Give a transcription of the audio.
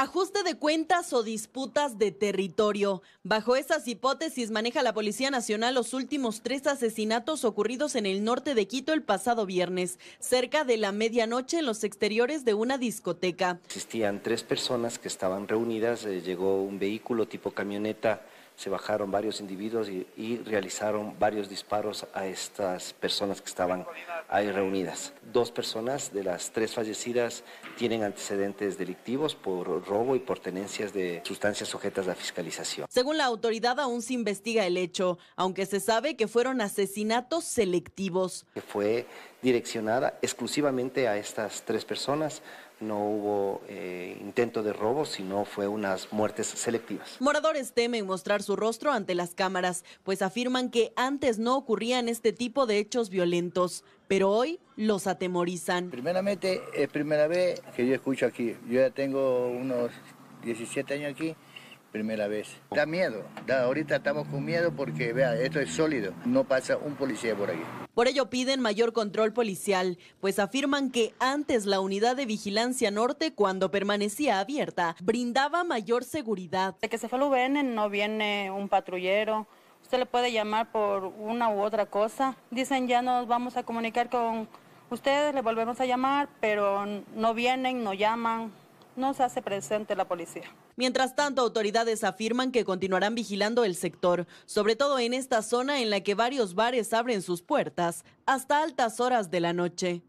ajuste de cuentas o disputas de territorio. Bajo esas hipótesis maneja la Policía Nacional los últimos tres asesinatos ocurridos en el norte de Quito el pasado viernes, cerca de la medianoche en los exteriores de una discoteca. Existían tres personas que estaban reunidas, eh, llegó un vehículo tipo camioneta se bajaron varios individuos y, realizaron varios disparos a estas personas que estaban ahí reunidas. Dos personas de las tres fallecidas tienen antecedentes delictivos por robo y por tenencias de sustancias sujetas a fiscalización. Según la autoridad, aún se investiga el hecho, aunque se sabe que fueron asesinatos selectivos. fue direccionada exclusivamente a estas tres personas, no hubo... Eh, intento de robo, sino fue unas muertes selectivas. Moradores temen mostrar su rostro ante las cámaras, pues afirman que antes no ocurrían este tipo de hechos violentos, pero hoy los atemorizan. Primeramente, es primera vez que yo escucho aquí. Yo ya tengo unos 17 años aquí primera vez. Da miedo, da, ahorita estamos con miedo porque, vea, esto es sólido, no pasa un policía por aquí. Por ello piden mayor control policial, pues afirman que antes la unidad de vigilancia norte, cuando permanecía abierta, brindaba mayor seguridad. De que se fue al UVN no viene un patrullero, usted le puede llamar por una u otra cosa. Dicen ya nos vamos a comunicar con ustedes, le volvemos a llamar, pero no vienen, no llaman no se hace presente la policía. Mientras tanto, autoridades afirman que continuarán vigilando el sector, sobre todo en esta zona en la que varios bares abren sus puertas hasta altas horas de la noche.